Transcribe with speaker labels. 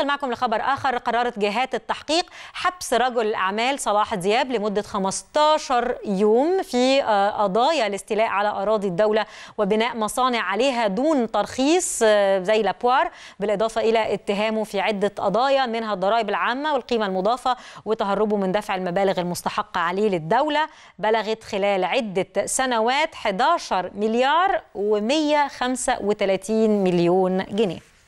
Speaker 1: ننتقل معكم لخبر آخر قررت جهات التحقيق حبس رجل الأعمال صلاح دياب لمدة 15 يوم في آه، قضايا الاستيلاء على أراضي الدولة وبناء مصانع عليها دون ترخيص آه، زي لابوار بالإضافة إلى اتهامه في عدة قضايا منها الضرائب العامة والقيمة المضافة وتهربه من دفع المبالغ المستحقة عليه للدولة بلغت خلال عدة سنوات 11 مليار و135 مليون جنيه